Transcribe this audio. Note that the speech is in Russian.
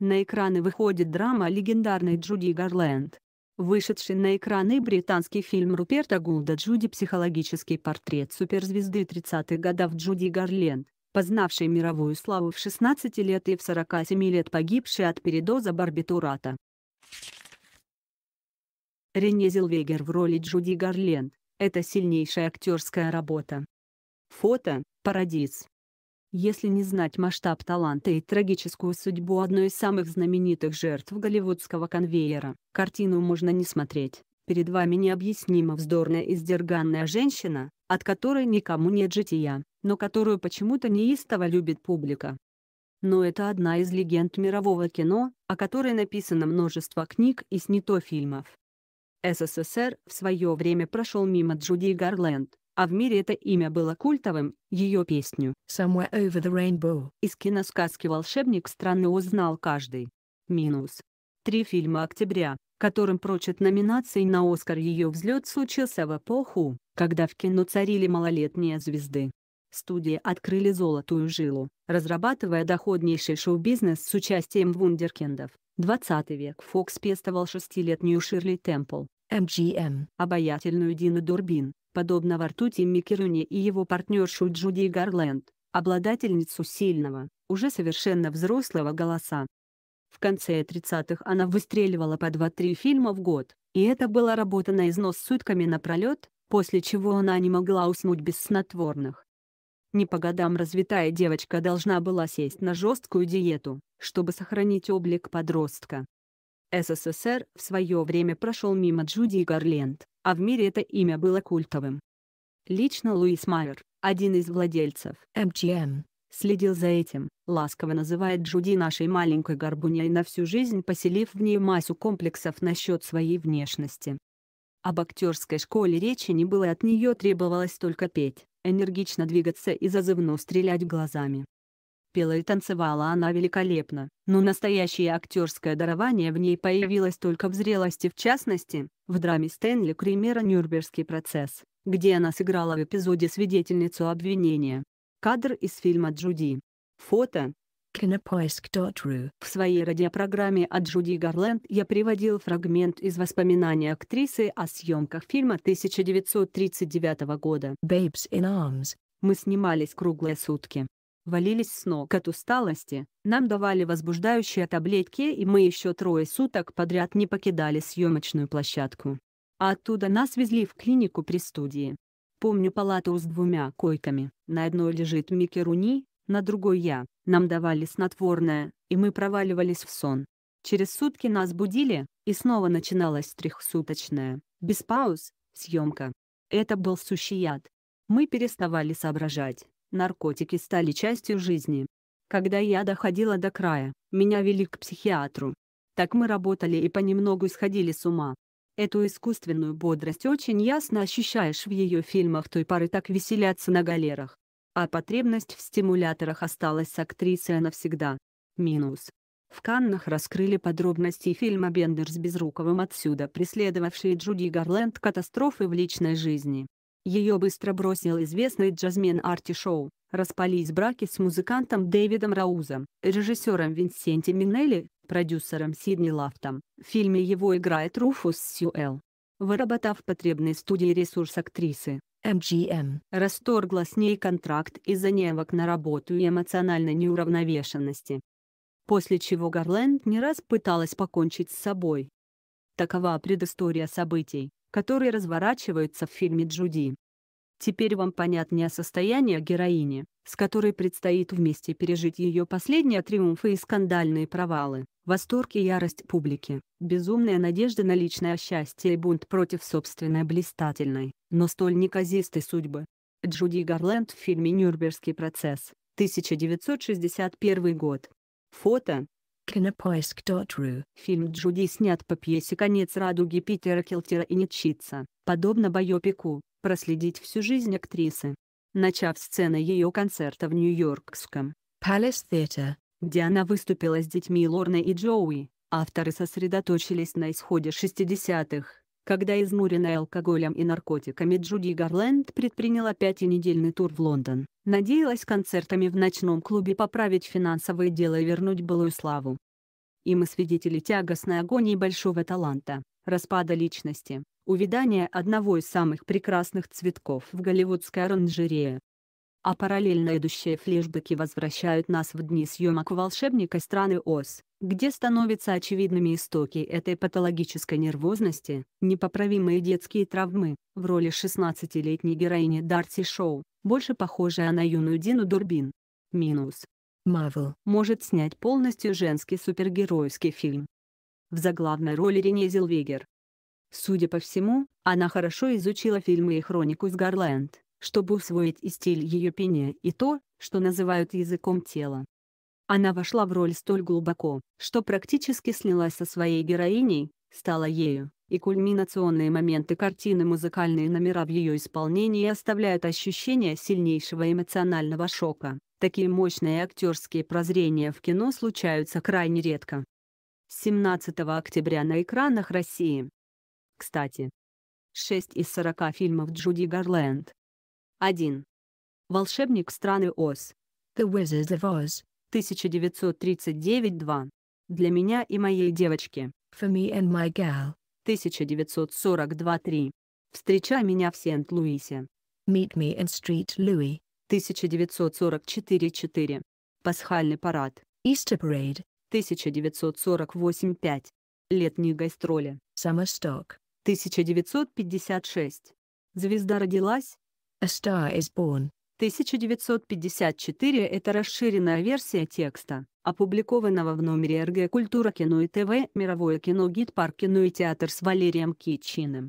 На экраны выходит драма легендарной Джуди Гарленд. Вышедший на экраны британский фильм Руперта Гулда «Джуди. Психологический портрет суперзвезды 30-х годов Джуди Гарленд», познавшей мировую славу в 16 лет и в 47 лет погибшей от передоза барбитурата. Рене Зелвегер в роли Джуди Гарленд – это сильнейшая актерская работа. Фото – Парадис. Если не знать масштаб таланта и трагическую судьбу одной из самых знаменитых жертв голливудского конвейера, картину можно не смотреть. Перед вами необъяснимо вздорная и сдерганная женщина, от которой никому нет жития, но которую почему-то неистово любит публика. Но это одна из легенд мирового кино, о которой написано множество книг и снято фильмов. СССР в свое время прошел мимо Джуди Гарленд, а в мире это имя было культовым, ее песню «Somewhere over the rainbow» из киносказки «Волшебник страны» узнал каждый. Минус. Три фильма октября, которым прочит номинации на «Оскар» ее взлет случился в эпоху, когда в кино царили малолетние звезды. Студии открыли золотую жилу, разрабатывая доходнейший шоу-бизнес с участием вундеркиндов. 20 век Фокс пестовал шестилетнюю Ширли Темпл, МГМ, обаятельную Дину Дурбин, подобно Вартути Микеруни и его партнершу Джуди Гарленд, обладательницу сильного, уже совершенно взрослого голоса. В конце 30-х она выстреливала по 2-3 фильма в год, и это была работа на износ сутками напролет, после чего она не могла уснуть без снотворных. Не по годам развитая девочка должна была сесть на жесткую диету, чтобы сохранить облик подростка. СССР в свое время прошел мимо Джуди Гарленд а в мире это имя было культовым. Лично Луис Майер, один из владельцев MGM, следил за этим, ласково называя Джуди нашей маленькой горбуней на всю жизнь поселив в ней массу комплексов насчет своей внешности. Об актерской школе речи не было от нее требовалось только петь, энергично двигаться и зазывно стрелять глазами. Пела и танцевала она великолепно, но настоящее актерское дарование в ней появилось только в зрелости в частности, в драме Стэнли Кремера «Нюрнбергский процесс», где она сыграла в эпизоде свидетельницу обвинения. Кадр из фильма «Джуди». Фото. Кинопоиск.ру В своей радиопрограмме «От Джуди Гарленд я приводил фрагмент из воспоминаний актрисы о съемках фильма 1939 года «Babes in Arms». Мы снимались круглые сутки валились с ног от усталости, нам давали возбуждающие таблетки и мы еще трое суток подряд не покидали съемочную площадку. А оттуда нас везли в клинику при студии. Помню палату с двумя койками, на одной лежит Микки Руни, на другой я, нам давали снотворное, и мы проваливались в сон. Через сутки нас будили, и снова начиналась трехсуточная, без пауз, съемка. Это был сущий яд. Мы переставали соображать, Наркотики стали частью жизни. Когда я доходила до края, меня вели к психиатру. Так мы работали и понемногу сходили с ума. Эту искусственную бодрость очень ясно ощущаешь в ее фильмах той пары так веселятся на галерах. А потребность в стимуляторах осталась с актрисой навсегда. Минус. В Каннах раскрыли подробности фильма «Бендер с Безруковым» отсюда преследовавшие Джуди Гарленд катастрофы в личной жизни. Ее быстро бросил известный джазмен Арти Шоу, распались браки с музыкантом Дэвидом Раузом, режиссером Винсенти Минелли, продюсером Сидни Лафтом. В фильме его играет Руфус Сьюэлл. Выработав потребный студии ресурс актрисы, MGM расторгла с ней контракт из-за невок на работу и эмоциональной неуравновешенности. После чего Гарленд не раз пыталась покончить с собой, Такова предыстория событий, которые разворачиваются в фильме Джуди. Теперь вам понятнее состояние героини, с которой предстоит вместе пережить ее последние триумфы и скандальные провалы, восторг и ярость публики, безумная надежда на личное счастье и бунт против собственной блистательной, но столь неказистой судьбы. Джуди Гарленд в фильме «Нюрнбергский процесс», 1961 год. Фото Кинопоиск.ру Фильм «Джуди» снят по пьесе «Конец радуги» Питера Келтера и Нетчица. Подобно Байопику, проследить всю жизнь актрисы. Начав сцены ее концерта в Нью-Йоркском Palace Theatre, где она выступила с детьми Лорной и Джоуи, авторы сосредоточились на исходе 60-х, когда изнуренная алкоголем и наркотиками Джуди Гарленд предприняла пятинедельный тур в Лондон надеялась концертами в ночном клубе поправить финансовое дело и вернуть былую славу. И мы свидетели тягостной агонии большого таланта, распада личности, увядания одного из самых прекрасных цветков в голливудской оранжерее, а параллельно идущие флешбеки возвращают нас в дни съемок «Волшебника страны Оз», где становятся очевидными истоки этой патологической нервозности, непоправимые детские травмы, в роли 16-летней героини Дарси Шоу, больше похожая на юную Дину Дурбин. Минус. Марвел может снять полностью женский супергеройский фильм. В заглавной роли Рене Зелвегер. Судя по всему, она хорошо изучила фильмы и хронику с Гарленд, чтобы усвоить и стиль ее пения, и то, что называют языком тела. Она вошла в роль столь глубоко, что практически слилась со своей героиней, стала ею, и кульминационные моменты картины музыкальные номера в ее исполнении оставляют ощущение сильнейшего эмоционального шока. Такие мощные актерские прозрения в кино случаются крайне редко. 17 октября на экранах России. Кстати, 6 из 40 фильмов Джуди Гарленд, 1. Волшебник страны Оз. The Wizard of Oz. 1939-2. Для меня и моей девочки. For me and my gal. 1942-3. Встречай меня в Сент-Луисе. Meet me in Street Louis. 1944-4. Пасхальный парад. Easter Parade. 1948-5. Летние гастроли. Summer Stock. 1956. Звезда родилась, A Star is Born. 1954 – это расширенная версия текста, опубликованного в номере РГ «Культура кино и ТВ» «Мировое кино Гид Парк кино и театр» с Валерием Китчиным.